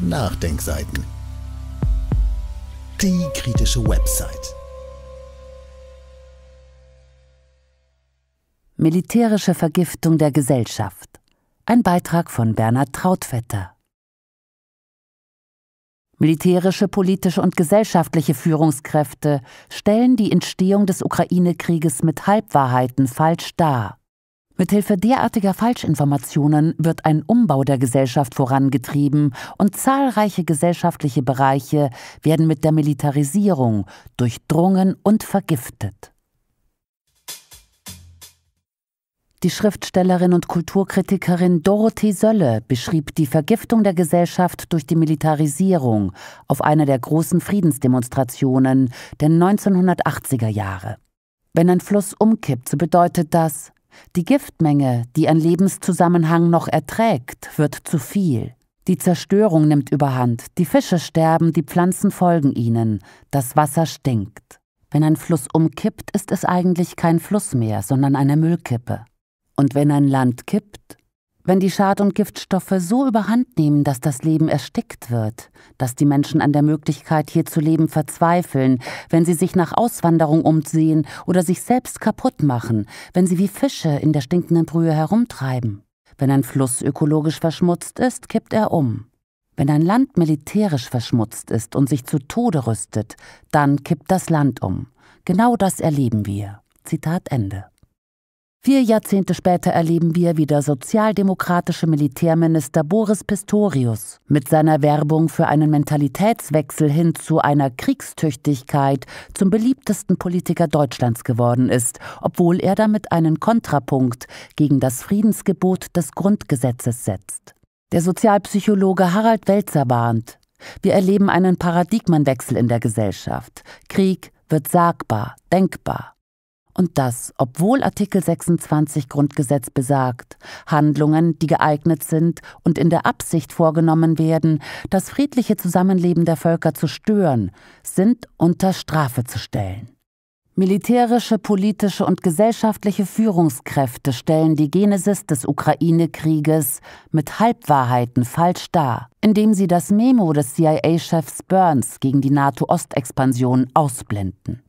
Nachdenkseiten. Die kritische Website. Militärische Vergiftung der Gesellschaft. Ein Beitrag von Bernhard Trautvetter. Militärische, politische und gesellschaftliche Führungskräfte stellen die Entstehung des Ukraine-Krieges mit Halbwahrheiten falsch dar. Mithilfe derartiger Falschinformationen wird ein Umbau der Gesellschaft vorangetrieben und zahlreiche gesellschaftliche Bereiche werden mit der Militarisierung durchdrungen und vergiftet. Die Schriftstellerin und Kulturkritikerin Dorothee Sölle beschrieb die Vergiftung der Gesellschaft durch die Militarisierung auf einer der großen Friedensdemonstrationen der 1980er Jahre. Wenn ein Fluss umkippt, so bedeutet das, die Giftmenge, die ein Lebenszusammenhang noch erträgt, wird zu viel. Die Zerstörung nimmt überhand, die Fische sterben, die Pflanzen folgen ihnen, das Wasser stinkt. Wenn ein Fluss umkippt, ist es eigentlich kein Fluss mehr, sondern eine Müllkippe. Und wenn ein Land kippt, wenn die Schad- und Giftstoffe so überhand nehmen, dass das Leben erstickt wird, dass die Menschen an der Möglichkeit, hier zu leben, verzweifeln, wenn sie sich nach Auswanderung umsehen oder sich selbst kaputt machen, wenn sie wie Fische in der stinkenden Brühe herumtreiben. Wenn ein Fluss ökologisch verschmutzt ist, kippt er um. Wenn ein Land militärisch verschmutzt ist und sich zu Tode rüstet, dann kippt das Land um. Genau das erleben wir. Zitat Ende. Vier Jahrzehnte später erleben wir, wie der sozialdemokratische Militärminister Boris Pistorius mit seiner Werbung für einen Mentalitätswechsel hin zu einer Kriegstüchtigkeit zum beliebtesten Politiker Deutschlands geworden ist, obwohl er damit einen Kontrapunkt gegen das Friedensgebot des Grundgesetzes setzt. Der Sozialpsychologe Harald Welzer warnt, wir erleben einen Paradigmenwechsel in der Gesellschaft. Krieg wird sagbar, denkbar. Und das, obwohl Artikel 26 Grundgesetz besagt, Handlungen, die geeignet sind und in der Absicht vorgenommen werden, das friedliche Zusammenleben der Völker zu stören, sind unter Strafe zu stellen. Militärische, politische und gesellschaftliche Führungskräfte stellen die Genesis des Ukraine-Krieges mit Halbwahrheiten falsch dar, indem sie das Memo des CIA-Chefs Burns gegen die NATO-Ostexpansion ausblenden.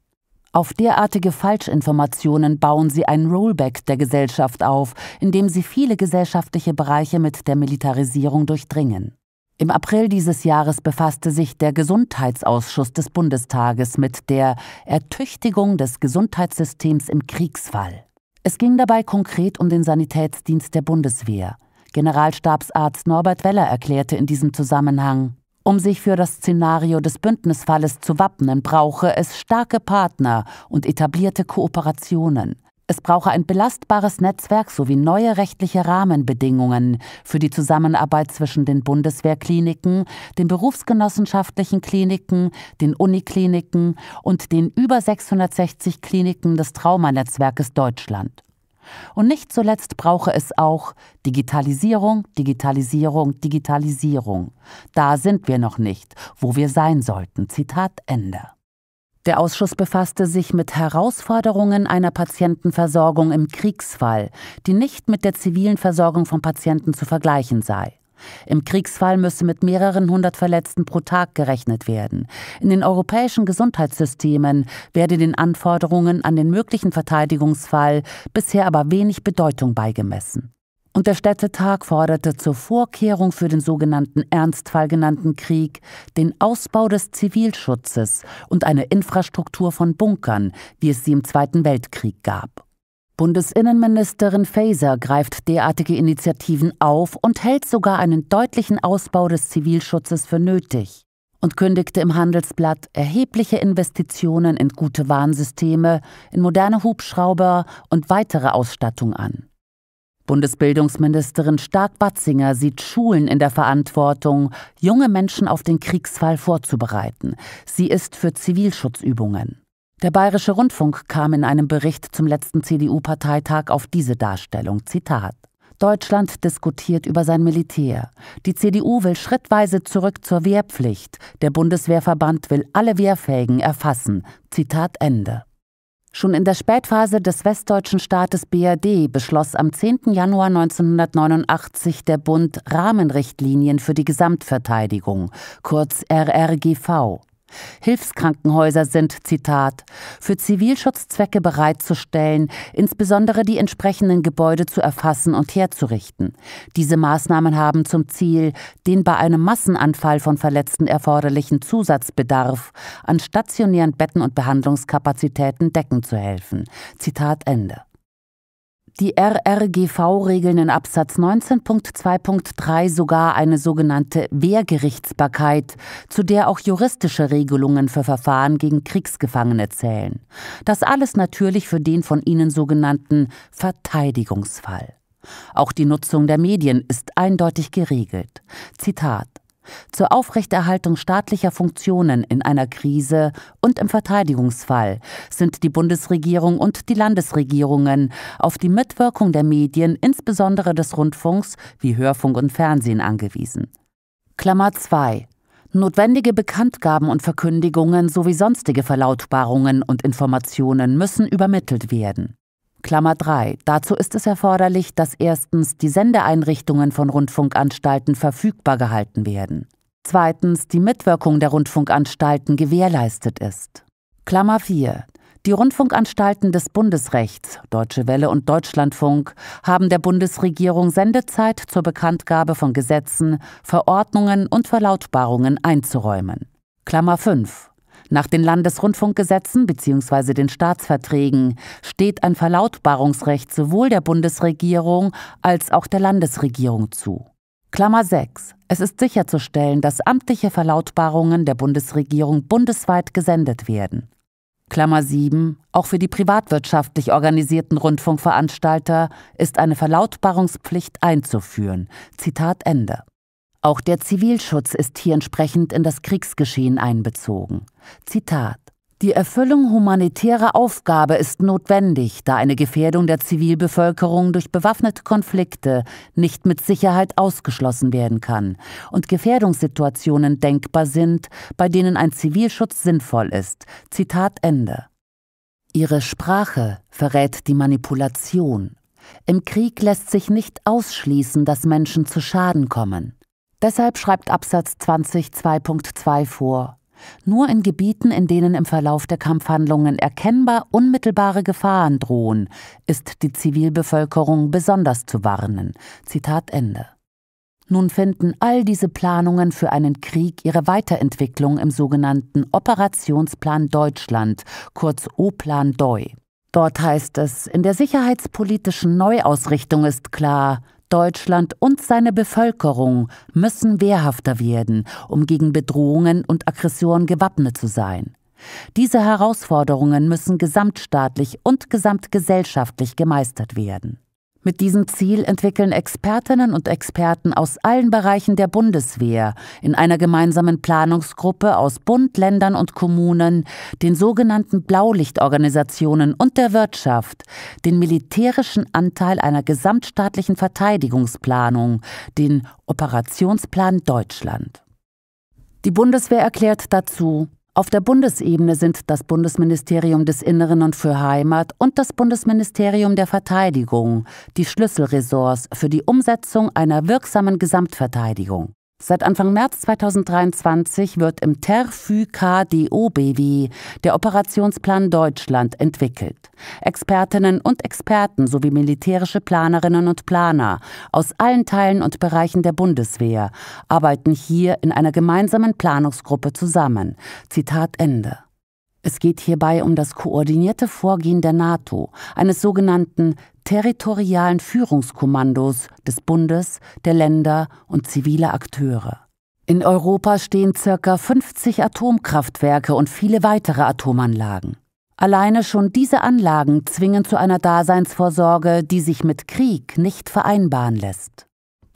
Auf derartige Falschinformationen bauen sie ein Rollback der Gesellschaft auf, indem sie viele gesellschaftliche Bereiche mit der Militarisierung durchdringen. Im April dieses Jahres befasste sich der Gesundheitsausschuss des Bundestages mit der Ertüchtigung des Gesundheitssystems im Kriegsfall. Es ging dabei konkret um den Sanitätsdienst der Bundeswehr. Generalstabsarzt Norbert Weller erklärte in diesem Zusammenhang um sich für das Szenario des Bündnisfalles zu wappnen, brauche es starke Partner und etablierte Kooperationen. Es brauche ein belastbares Netzwerk sowie neue rechtliche Rahmenbedingungen für die Zusammenarbeit zwischen den Bundeswehrkliniken, den berufsgenossenschaftlichen Kliniken, den Unikliniken und den über 660 Kliniken des Traumanetzwerkes Deutschland. Und nicht zuletzt brauche es auch Digitalisierung, Digitalisierung, Digitalisierung. Da sind wir noch nicht, wo wir sein sollten. Zitat Ende. Der Ausschuss befasste sich mit Herausforderungen einer Patientenversorgung im Kriegsfall, die nicht mit der zivilen Versorgung von Patienten zu vergleichen sei. Im Kriegsfall müsse mit mehreren hundert Verletzten pro Tag gerechnet werden. In den europäischen Gesundheitssystemen werde den Anforderungen an den möglichen Verteidigungsfall bisher aber wenig Bedeutung beigemessen. Und der Städtetag forderte zur Vorkehrung für den sogenannten Ernstfall genannten Krieg den Ausbau des Zivilschutzes und eine Infrastruktur von Bunkern, wie es sie im Zweiten Weltkrieg gab. Bundesinnenministerin Faeser greift derartige Initiativen auf und hält sogar einen deutlichen Ausbau des Zivilschutzes für nötig und kündigte im Handelsblatt erhebliche Investitionen in gute Warnsysteme, in moderne Hubschrauber und weitere Ausstattung an. Bundesbildungsministerin stark batzinger sieht Schulen in der Verantwortung, junge Menschen auf den Kriegsfall vorzubereiten. Sie ist für Zivilschutzübungen. Der Bayerische Rundfunk kam in einem Bericht zum letzten CDU-Parteitag auf diese Darstellung. Zitat. Deutschland diskutiert über sein Militär. Die CDU will schrittweise zurück zur Wehrpflicht. Der Bundeswehrverband will alle Wehrfähigen erfassen. Zitat Ende. Schon in der Spätphase des westdeutschen Staates BRD beschloss am 10. Januar 1989 der Bund Rahmenrichtlinien für die Gesamtverteidigung, kurz RRGV. Hilfskrankenhäuser sind, Zitat, für Zivilschutzzwecke bereitzustellen, insbesondere die entsprechenden Gebäude zu erfassen und herzurichten. Diese Maßnahmen haben zum Ziel, den bei einem Massenanfall von Verletzten erforderlichen Zusatzbedarf an stationären Betten und Behandlungskapazitäten decken zu helfen. Zitat Ende die RRGV-Regeln in Absatz 19.2.3 sogar eine sogenannte Wehrgerichtsbarkeit, zu der auch juristische Regelungen für Verfahren gegen Kriegsgefangene zählen. Das alles natürlich für den von Ihnen sogenannten Verteidigungsfall. Auch die Nutzung der Medien ist eindeutig geregelt. Zitat zur Aufrechterhaltung staatlicher Funktionen in einer Krise und im Verteidigungsfall sind die Bundesregierung und die Landesregierungen auf die Mitwirkung der Medien, insbesondere des Rundfunks wie Hörfunk und Fernsehen angewiesen. Klammer 2 Notwendige Bekanntgaben und Verkündigungen sowie sonstige Verlautbarungen und Informationen müssen übermittelt werden. Klammer 3. Dazu ist es erforderlich, dass erstens die Sendeeinrichtungen von Rundfunkanstalten verfügbar gehalten werden. Zweitens die Mitwirkung der Rundfunkanstalten gewährleistet ist. Klammer 4. Die Rundfunkanstalten des Bundesrechts, Deutsche Welle und Deutschlandfunk, haben der Bundesregierung Sendezeit zur Bekanntgabe von Gesetzen, Verordnungen und Verlautbarungen einzuräumen. Klammer 5. Nach den Landesrundfunkgesetzen bzw. den Staatsverträgen steht ein Verlautbarungsrecht sowohl der Bundesregierung als auch der Landesregierung zu. Klammer 6. Es ist sicherzustellen, dass amtliche Verlautbarungen der Bundesregierung bundesweit gesendet werden. Klammer 7. Auch für die privatwirtschaftlich organisierten Rundfunkveranstalter ist eine Verlautbarungspflicht einzuführen. Zitat Ende. Auch der Zivilschutz ist hier entsprechend in das Kriegsgeschehen einbezogen. Zitat die Erfüllung humanitärer Aufgabe ist notwendig, da eine Gefährdung der Zivilbevölkerung durch bewaffnete Konflikte nicht mit Sicherheit ausgeschlossen werden kann und Gefährdungssituationen denkbar sind, bei denen ein Zivilschutz sinnvoll ist. Zitat Ende. Ihre Sprache verrät die Manipulation. Im Krieg lässt sich nicht ausschließen, dass Menschen zu Schaden kommen. Deshalb schreibt Absatz 20 2.2 vor. Nur in Gebieten, in denen im Verlauf der Kampfhandlungen erkennbar unmittelbare Gefahren drohen, ist die Zivilbevölkerung besonders zu warnen. Zitat Ende. Nun finden all diese Planungen für einen Krieg ihre Weiterentwicklung im sogenannten Operationsplan Deutschland, kurz O-Plan DOI. Dort heißt es, in der sicherheitspolitischen Neuausrichtung ist klar, Deutschland und seine Bevölkerung müssen wehrhafter werden, um gegen Bedrohungen und Aggressionen gewappnet zu sein. Diese Herausforderungen müssen gesamtstaatlich und gesamtgesellschaftlich gemeistert werden. Mit diesem Ziel entwickeln Expertinnen und Experten aus allen Bereichen der Bundeswehr in einer gemeinsamen Planungsgruppe aus Bund, Ländern und Kommunen, den sogenannten Blaulichtorganisationen und der Wirtschaft den militärischen Anteil einer gesamtstaatlichen Verteidigungsplanung, den Operationsplan Deutschland. Die Bundeswehr erklärt dazu, auf der Bundesebene sind das Bundesministerium des Inneren und für Heimat und das Bundesministerium der Verteidigung die Schlüsselressorts für die Umsetzung einer wirksamen Gesamtverteidigung. Seit Anfang März 2023 wird im TERFÜ KDOBW der Operationsplan Deutschland entwickelt. Expertinnen und Experten sowie militärische Planerinnen und Planer aus allen Teilen und Bereichen der Bundeswehr arbeiten hier in einer gemeinsamen Planungsgruppe zusammen. Zitat Ende. Es geht hierbei um das koordinierte Vorgehen der NATO, eines sogenannten territorialen Führungskommandos des Bundes, der Länder und ziviler Akteure. In Europa stehen circa 50 Atomkraftwerke und viele weitere Atomanlagen. Alleine schon diese Anlagen zwingen zu einer Daseinsvorsorge, die sich mit Krieg nicht vereinbaren lässt.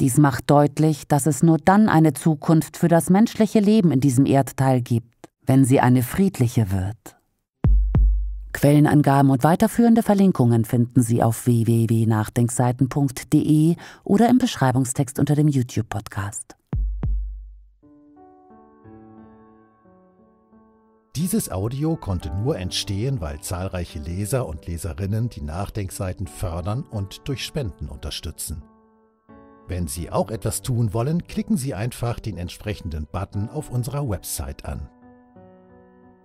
Dies macht deutlich, dass es nur dann eine Zukunft für das menschliche Leben in diesem Erdteil gibt wenn sie eine friedliche wird. Quellenangaben und weiterführende Verlinkungen finden Sie auf www.nachdenkseiten.de oder im Beschreibungstext unter dem YouTube-Podcast. Dieses Audio konnte nur entstehen, weil zahlreiche Leser und Leserinnen die Nachdenkseiten fördern und durch Spenden unterstützen. Wenn Sie auch etwas tun wollen, klicken Sie einfach den entsprechenden Button auf unserer Website an.